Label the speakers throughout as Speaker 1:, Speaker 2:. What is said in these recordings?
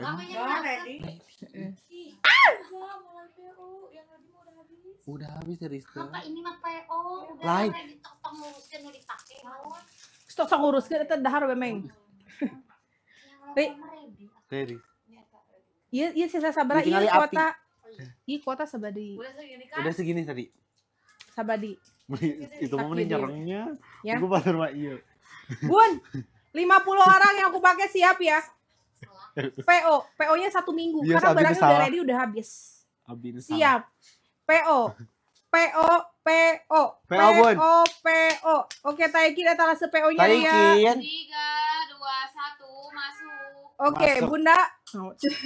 Speaker 1: ngapain? Udah habis dari itu. Apa ini mah PO? Lain. Tong nguruskeun nu dipake mah. Sok nguruskeun eta dahar we meng. Ri. Ready. Iya, iya sisa sabara iya, iya kuota. Iya kuota sabadi. Udah segini tadi. Sabadi. itu mau nyerengnya. Ya. Gue pasir, mah iya. Bun, 50 orang yang aku pakai siap ya. PO, PO-nya satu minggu yes, iya, karena barangnya udah ready udah habis. Abin Siap. PO. PO PO PO PO PO. Oke, Taiki data lase PO-nya ya. 3 2 1 masuk. Oke, Bunda.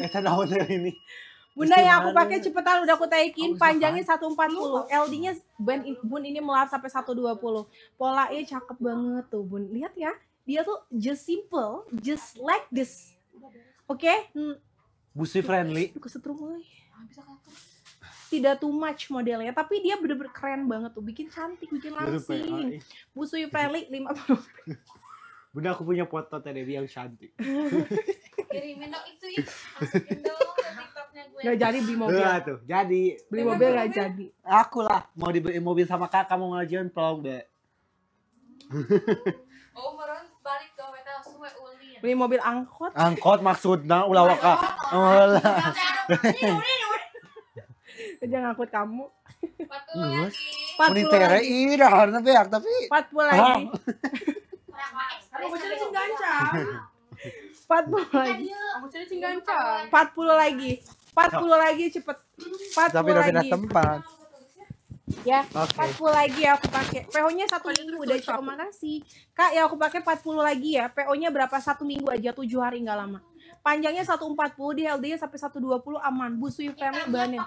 Speaker 1: Eta eh, naon ini?
Speaker 2: Bunda yang aku pakai
Speaker 1: cepetan udah aku taikin panjangnya 140 LD-nya bun, bun ini melar sampai 120 polanya e cakep banget tuh bun lihat ya dia tuh just simple just like this Oke. Okay? Hmm. Busi friendly. setrum Tidak too much modelnya, tapi dia bener-bener keren banget tuh, bikin cantik, bikin langsing. Busui friendly 50. Bunda aku punya foto tadi ya, yang cantik. Kirimin dong itu ya. Gak jadi beli mobil. Nah, tuh, jadi. Beli mobil gak jadi. Aku lah mau dibeli mobil sama kakak mau ngajarin pelong deh. Oh, meron beli mobil angkot angkot maksudnya ulah waka ulah jangan oh, kamu empat puluh lagi dah karena empat lagi aku lagi empat puluh lagi empat lagi cepet empat puluh lagi tempat ya okay. 40 lagi ya aku pakai PO-nya satu minggu udah cok makasih kak ya aku pakai 40 lagi ya PO-nya berapa satu minggu aja tujuh hari nggak lama panjangnya 140 di LD-nya sampai 120 aman busui family banget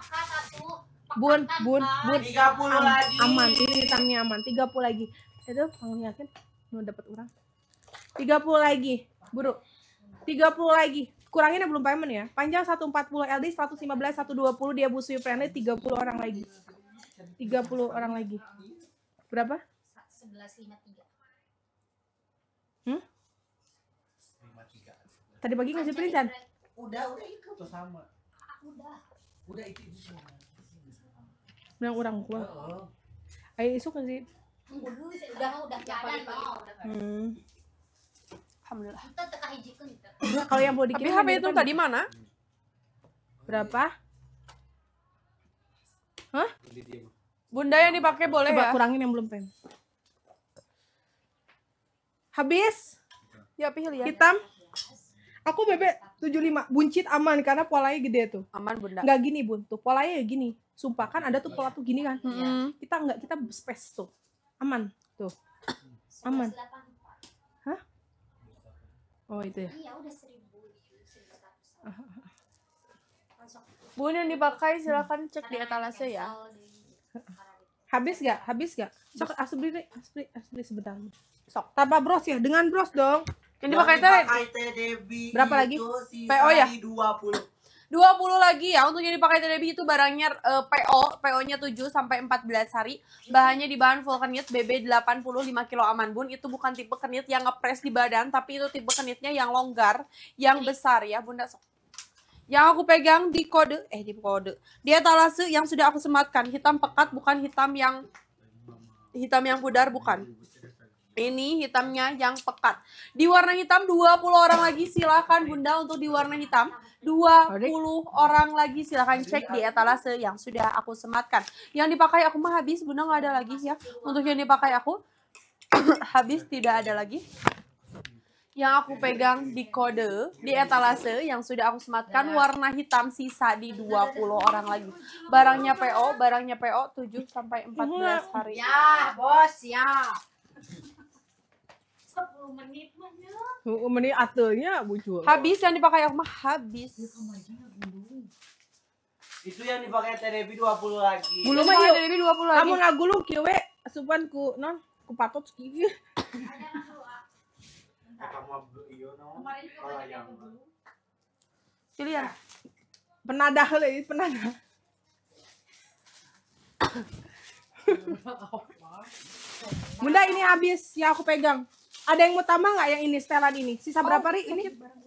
Speaker 1: bun bun bun 30 aman, lagi aman ini hitamnya aman 30 lagi itu kamu yakin mau dapat orang 30 lagi buruk 30 lagi kurangin ya belum payment ya panjang 140 LD 115 120 dia busui friendly 30 orang lagi 30 orang lagi. Berapa? 1153. Hmm? 53. Tadi pagi ngasih perintah Udah, udah itu. Tuh sama. Udah. Udah itu itu sama. Bilang orang gua. Oh. Ayo udah kan udah Udah, udah udah udah Hmm. Alhamdulillah. udah udah udah udah Kalau yang udah dikirim. Tapi udah itu tadi udah Berapa? Hah? Bunda yang dipakai boleh Coba ya? kurangin yang belum pengen. Habis? Ya pilih lihat. Hitam? Aku bebek 75. Buncit aman karena polanya gede tuh. Aman bunda. Nggak gini bun. Tuh polanya ya gini. Sumpah kan ada tuh pola tuh gini kan. Hmm. Kita nggak kita space tuh. Aman tuh. Aman. Hah? Oh itu ya. Iya, bun yang dipakai silahkan cek di etalase ya. Habis gak? Habis gak? Sok asli deh, asli, asli sebentar. Sok tanpa bros ya, dengan bros dong. Yang dipakai teh. Berapa lagi? PO ya? dua puluh dua puluh lagi ya untuk jadi pakai TDB itu barangnya uh, eh, PO, PO-nya 7 sampai 14 hari. Bahannya di bahan full delapan BB lima kilo aman bun. Itu bukan tipe kenit yang ngepres di badan, tapi itu tipe kenitnya yang longgar, yang besar ya Bunda yang aku pegang di kode eh di kode di etalase yang sudah aku sematkan hitam pekat bukan hitam yang hitam yang pudar bukan ini hitamnya yang pekat di warna hitam 20 orang lagi silakan bunda untuk di warna hitam 20 orang lagi silahkan cek di etalase yang sudah aku sematkan yang dipakai aku mah habis bunda nggak ada lagi ya untuk yang dipakai aku habis tidak ada lagi yang aku pegang di kode di etalase yang sudah aku sematkan ya. warna hitam sisa di 20 orang lagi. Barangnya PO, barangnya PO 7 sampai 14 iya. hari. Ya, Bos, ya. 10 menit mah ya. menit atelnya Habis yang dipakai aku mah habis. Ya, Itu yang dipakai TDP 20 lagi. Belum mah TDP 20 lagi. Kamu ngagulung kiwe we, ku non ku patot Cilian. Penadah le, penadah. Bunda ini habis yang aku pegang. Ada yang mau tambah nggak yang ini setelan ini? Sisa berapa oh, ri ini?